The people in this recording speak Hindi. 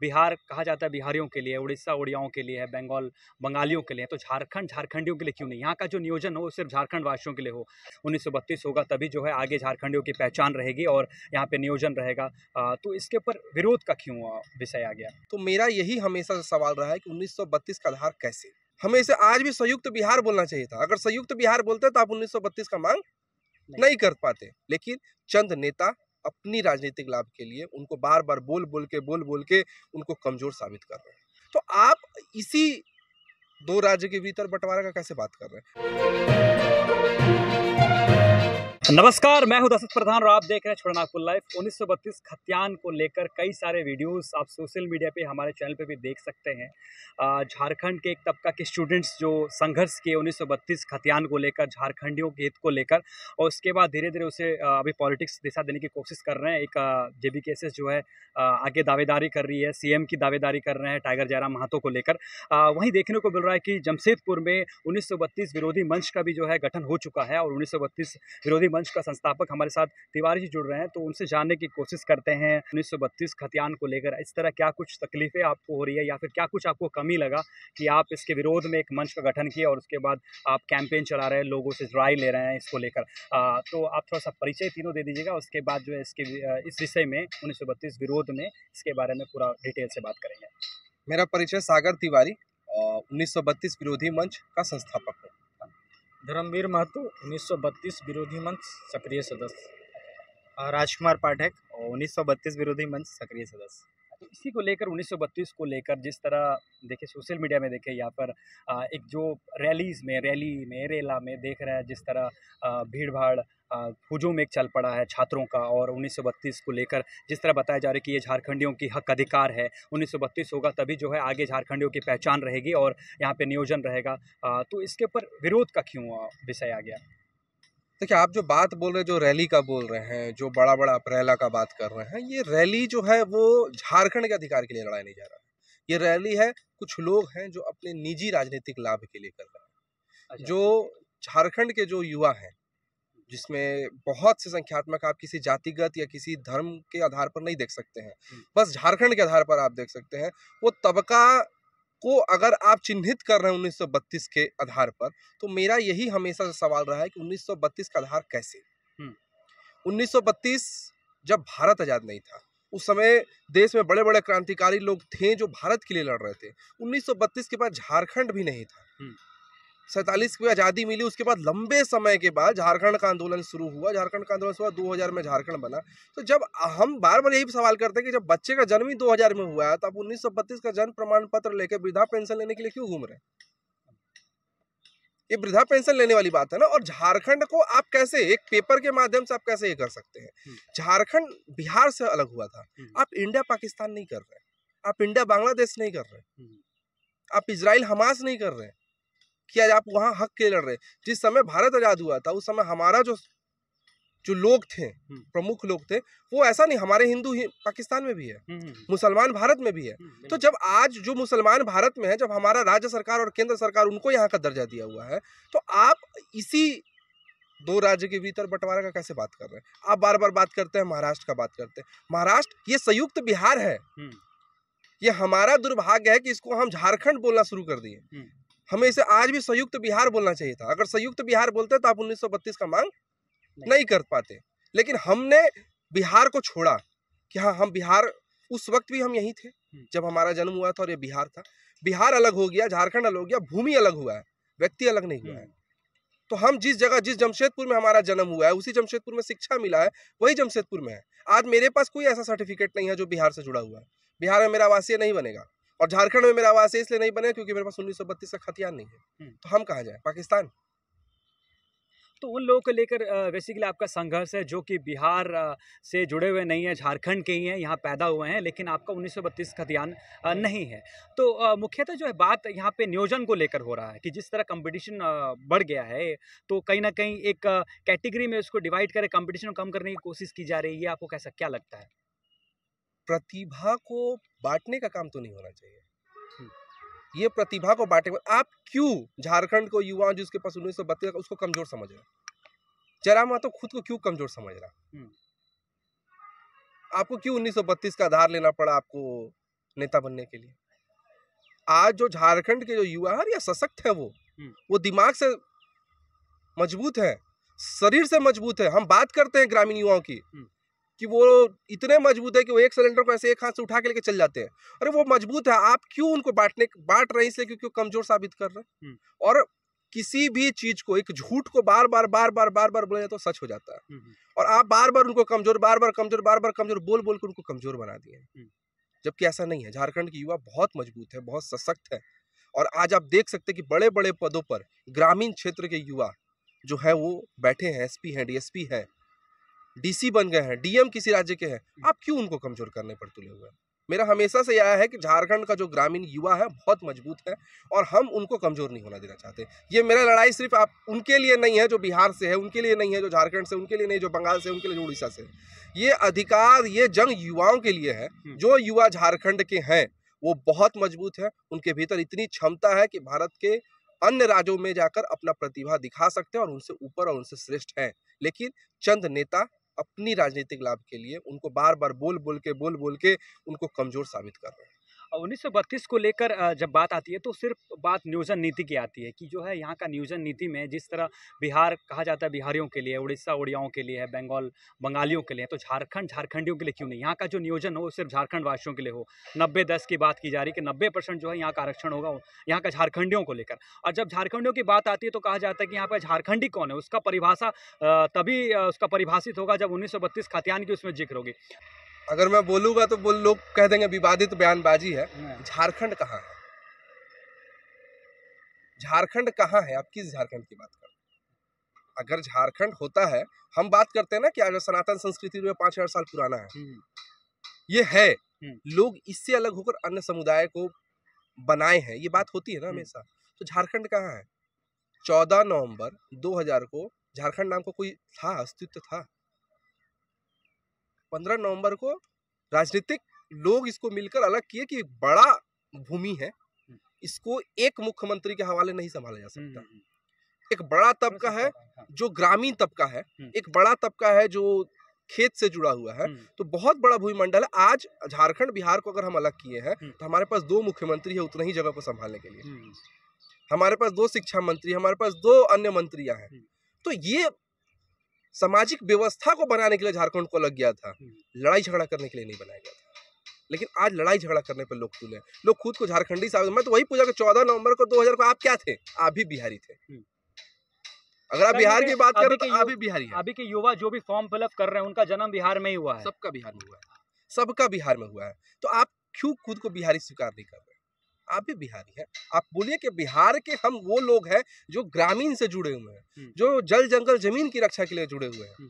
बिहार कहा जाता है बिहारियों के लिए उड़ीसा उड़ियाओं के लिए है बंगाल बंगालियों के लिए तो झारखंड झारखंडियों के लिए क्यों नहीं यहाँ का जो नियोजन हो वो सिर्फ झारखंड वासियों के लिए हो उन्नीस होगा तभी जो है आगे झारखंडियों की पहचान रहेगी और यहाँ पर नियोजन रहेगा तो इसके ऊपर विरोध का क्यों विषय आ गया तो मेरा यही हमेशा सवाल रहा है कि उन्नीस का आधार कैसे हमें इसे आज भी संयुक्त बिहार बोलना चाहिए था अगर संयुक्त बिहार बोलते तो आप 1932 का मांग नहीं, नहीं कर पाते लेकिन चंद नेता अपनी राजनीतिक लाभ के लिए उनको बार बार बोल बोल के बोल बोल के उनको कमज़ोर साबित कर रहे हैं तो आप इसी दो राज्य के भीतर बंटवारा का कैसे बात कर रहे हैं नमस्कार मैं हूं दशरथ प्रधान और आप देख रहे हैं छोड़ा नागपुर लाइफ बत्तीस खतियान को लेकर कई सारे वीडियोस आप सोशल मीडिया पे हमारे चैनल पे भी देख सकते हैं झारखंड के एक तबका के स्टूडेंट्स जो संघर्ष किए बत्तीस खतियान को लेकर झारखंडियों के हित को लेकर और उसके बाद धीरे धीरे उसे अभी पॉलिटिक्स दिशा देने की कोशिश कर रहे हैं एक जे बी जो है आगे दावेदारी कर रही है सी की दावेदारी कर रहे हैं टाइगर जयराम महातो को लेकर वहीं देखने को मिल रहा है कि जमशेदपुर में उन्नीस विरोधी मंच का भी जो है गठन हो चुका है और उन्नीस विरोधी वंश का संस्थापक हमारे साथ तिवारी जी जुड़ रहे हैं तो उनसे जानने की कोशिश करते हैं उन्नीस खतियान को लेकर इस तरह क्या कुछ तकलीफें आपको हो रही है या फिर क्या कुछ आपको कमी लगा कि आप इसके विरोध में एक मंच का गठन किया और उसके बाद आप कैंपेन चला रहे हैं लोगों से राय ले रहे हैं इसको लेकर तो आप थोड़ा सा परिचय तीनों दे दीजिएगा उसके बाद जो है इसके इस विषय में उन्नीस विरोध में इसके बारे में पूरा डिटेल से बात करेंगे मेरा परिचय सागर तिवारी उन्नीस विरोधी मंच का संस्थापक हूँ धर्मवीर महतो 1932 विरोधी मंच सक्रिय सदस्य राजकुमार पाठक और उन्नीस विरोधी मंच सक्रिय सदस्य तो इसी को लेकर 1932 को लेकर जिस तरह देखे सोशल मीडिया में देखे यहाँ पर एक जो रैलीज़ में रैली में रेला में देख रहा है जिस तरह भीड़ भाड़ फूजों एक चल पड़ा है छात्रों का और उन्नीस को लेकर जिस तरह बताया जा रहा है कि ये झारखंडियों की हक अधिकार है उन्नीस होगा तभी जो है आगे झारखंडियों की पहचान रहेगी और यहाँ पे नियोजन रहेगा तो इसके ऊपर विरोध का क्यों विषय आ गया देखिए आप जो बात बोल रहे हैं जो रैली का बोल रहे हैं जो बड़ा बड़ा अप्रैला का बात कर रहे हैं ये रैली जो है वो झारखंड के अधिकार के लिए लड़ाया नहीं जा रहा ये रैली है कुछ लोग हैं जो अपने निजी राजनीतिक लाभ के लिए कर रहे हैं अच्छा। जो झारखंड के जो युवा हैं जिसमें बहुत से संख्यात्मक आप किसी जातिगत या किसी धर्म के आधार पर नहीं देख सकते हैं बस झारखंड के आधार पर आप देख सकते हैं वो तबका को अगर आप चिन्हित कर रहे हैं 1932 के आधार पर तो मेरा यही हमेशा सवाल रहा है कि 1932 का आधार कैसे 1932 जब भारत आज़ाद नहीं था उस समय देश में बड़े बड़े क्रांतिकारी लोग थे जो भारत के लिए लड़ रहे थे 1932 के बाद झारखंड भी नहीं था सैतालीस की आज़ादी मिली उसके बाद लंबे समय के बाद झारखंड का आंदोलन शुरू हुआ झारखंड का आंदोलन शुरू हुआ 2000 में झारखंड बना तो जब हम बार बार यही सवाल करते हैं कि जब बच्चे का जन्म ही 2000 में हुआ है तो आप उन्नीस का जन्म प्रमाण पत्र लेकर वृद्धा पेंशन लेने के लिए क्यों घूम रहे हैं ये वृद्धा पेंशन लेने वाली बात है ना और झारखंड को आप कैसे एक पेपर के माध्यम से आप कैसे ये कर सकते हैं हम्म। झारखंड बिहार से अलग हुआ था हम्म। आप इंडिया पाकिस्तान नहीं कर रहे आप इंडिया बांग्लादेश नहीं कर रहे हम्म। आप इसराइल हमास नहीं कर रहे कि आज आप वहाँ हक के लड़ रहे जिस समय भारत आज़ाद हुआ था उस समय हमारा जो जो लोग थे हम्म। प्रमुख लोग थे वो ऐसा नहीं हमारे हिंदू ही, पाकिस्तान में भी है हम्म, हम्म, मुसलमान भारत में भी है तो जब आज जो मुसलमान भारत में है जब हमारा राज्य सरकार और केंद्र सरकार उनको यहाँ का दर्जा दिया हुआ है तो आप इसी दो राज्य के भीतर बंटवारा का कैसे बात कर रहे हैं आप बार बार बात करते हैं महाराष्ट्र का बात करते हैं महाराष्ट्र ये संयुक्त बिहार है ये हमारा दुर्भाग्य है कि इसको हम झारखंड बोलना शुरू कर दिए हमें इसे आज भी संयुक्त बिहार बोलना चाहिए था अगर संयुक्त बिहार बोलते तो आप उन्नीस का मांग नहीं, नहीं कर पाते लेकिन हमने बिहार को छोड़ा कि हाँ हम बिहार उस वक्त भी हम यहीं थे हम्म। जब हमारा जन्म हुआ था और ये बिहार था बिहार अलग हो गया झारखंड अलग हो गया भूमि अलग हुआ है व्यक्ति अलग नहीं हुआ है हम्म। तो हम जिस जगह जिस जमशेदपुर में हमारा जन्म हुआ है उसी जमशेदपुर में शिक्षा मिला है वही जमशेदपुर में है आज मेरे पास कोई ऐसा सर्टिफिकेट नहीं है जो बिहार से जुड़ा हुआ है बिहार में मेरा आवासीय नहीं बनेगा और झारखंड में मेरा आवास इसलिए नहीं बने क्योंकि मेरे पास उन्नीस का खतियान नहीं है हम्म। तो हम कहाँ जाए पाकिस्तान तो उन लोगों को लेकर बेसिकली आपका संघर्ष है जो कि बिहार से जुड़े हुए नहीं है झारखंड के ही हैं यहाँ पैदा हुए हैं लेकिन आपका उन्नीस खतियान नहीं है तो मुख्यतः जो है बात यहाँ पे नियोजन को लेकर हो रहा है कि जिस तरह कंपटीशन बढ़ गया है तो कहीं ना कहीं एक कैटेगरी में उसको डिवाइड करें कंपटीशन को कम करने की कोशिश की जा रही है आपको कैसा क्या लगता है प्रतिभा को बांटने का काम तो नहीं होना चाहिए ये प्रतिभा को बांटे आप क्यों झारखंड को युवा जिसके पास उन्नीस सौ बत्तीस उसको कमजोर समझ रहे जरा तो खुद को क्यों कमजोर समझ रहा हम्म। आपको क्यों उन्नीस सौ बत्तीस का आधार लेना पड़ा आपको नेता बनने के लिए आज जो झारखंड के जो युवा है या सशक्त है वो हम्म। वो दिमाग से मजबूत है शरीर से मजबूत है हम बात करते हैं ग्रामीण युवाओं की हम्म। कि वो इतने मजबूत है कि वो एक सिलेंडर को ऐसे एक हाथ से उठा के लेके चल जाते हैं अरे वो मजबूत है आप क्यों उनको बांटने बांट रहे हैं इसलिए क्योंकि कमजोर साबित कर रहे हैं हम्म। और किसी भी चीज को एक झूठ को बार बार बार बार बार बार बोले तो सच हो जाता है हम्म, हम्म। और आप बार बार उनको कमजोर बार बार कमजोर बार बार कमजोर बोल बोल कर उनको कमजोर बना दिए जबकि ऐसा नहीं है झारखंड की युवा बहुत मजबूत है बहुत सशक्त है और आज आप देख सकते हैं कि बड़े बड़े पदों पर ग्रामीण क्षेत्र के युवा जो है वो बैठे हैं एसपी हैं डीएसपी हैं डीसी बन गए हैं डीएम किसी राज्य के हैं हम्म। आप क्यों उनको कमजोर करने पर तुले हुए हैं मेरा हमेशा से यह है कि झारखंड का जो ग्रामीण युवा है बहुत मजबूत है और हम उनको कमजोर नहीं होना देना चाहते ये मेरा लड़ाई सिर्फ आप उनके लिए नहीं है जो बिहार से है उनके लिए नहीं है जो झारखंड से उनके लिए नहीं जो बंगाल से उनके लिए उड़ीसा से ये अधिकार ये जंग युवाओं के लिए है हम्म। जो युवा झारखंड के हैं वो बहुत मजबूत है उनके भीतर इतनी क्षमता है कि भारत के अन्य राज्यों में जाकर अपना प्रतिभा दिखा सकते हैं और उनसे ऊपर और उनसे श्रेष्ठ हैं लेकिन चंद नेता अपनी राजनीतिक लाभ के लिए उनको बार बार बोल बोल के बोल बोल के उनको कमज़ोर साबित कर रहे हैं उन्नीस को लेकर जब बात आती है तो सिर्फ बात नियोजन नीति की आती है कि जो है यहाँ का नियोजन नीति में जिस तरह बिहार कहा जाता है बिहारियों के लिए उड़ीसा उड़ियाओं के लिए है बंगाल बंगालियों के लिए तो झारखंड झारखंडियों के लिए क्यों नहीं यहाँ का जो नियोजन हो वो सिर्फ झारखंड वासियों के लिए हो नब्बे दस की बात की जा रही है कि नब्बे परसेंट जो है यहाँ का आरक्षण होगा यहाँ का झारखंडियों को लेकर और जब झारखंडियों की बात आती है तो कहा जाता है कि यहाँ पर झारखंडी कौन है उसका परिभाषा तभी उसका परिभाषित होगा जब उन्नीस सौ खतियान की उसमें जिक्र होगी अगर मैं बोलूंगा तो बोल लोग कह देंगे विवादित बयानबाजी है हाँ। झारखंड कहाँ है झारखंड कहाँ है आप किस झारखंड की बात कर अगर झारखंड होता है हम बात करते हैं ना कि अगर सनातन संस्कृति जो पांच हजार साल पुराना है हम्म। ये है हम्म। लोग इससे अलग होकर अन्य समुदाय को बनाए हैं ये बात होती है ना हम्म। हमेशा तो झारखंड कहाँ है चौदह नवंबर 2000 को झारखंड नाम का को कोई था अस्तित्व था पंद्रह नवंबर को राजनीतिक लोग इसको मिलकर अलग किए कि बड़ा भूमि है हम्म। इसको एक मुख्यमंत्री के हवाले नहीं संभाला जा सकता हम्म, हम्म, एक बड़ा तबका है हाँ। जो ग्रामीण तबका है एक बड़ा तबका है जो खेत से जुड़ा हुआ है तो बहुत बड़ा भूमिमंडल है आज झारखंड बिहार को अगर हम अलग किए हैं तो हमारे पास दो मुख्यमंत्री है उतना ही जगह को संभालने के लिए हमारे पास दो शिक्षा मंत्री हमारे पास दो अन्य मंत्रियां हैं तो ये सामाजिक व्यवस्था को बनाने के लिए झारखंड को लग गया था हम्म। लड़ाई झगड़ा करने के लिए नहीं बनाया गया था लेकिन आज लड़ाई झगड़ा करने पर लोग तुले लोग खुद को झारखंडी साबित मैं तो वही पूछा कि चौदह नवंबर को दो हजार को आप क्या थे आप भी बिहारी थे हम्म। अगर आप बिहार की बात करें तो आप भी बिहारी अभी के युवा जो भी फॉर्म फिलअप कर रहे हैं उनका जन्म बिहार में ही हुआ है सबका बिहार में हुआ है सबका बिहार में हुआ है तो आप क्यों खुद को बिहारी स्वीकार नहीं कर रहे आप भी बिहारी हैं आप बोलिए कि बिहार के हम वो लोग हैं जो ग्रामीण से जुड़े हुए हैं जो जल जंगल जमीन की रक्षा के लिए जुड़े हुए हैं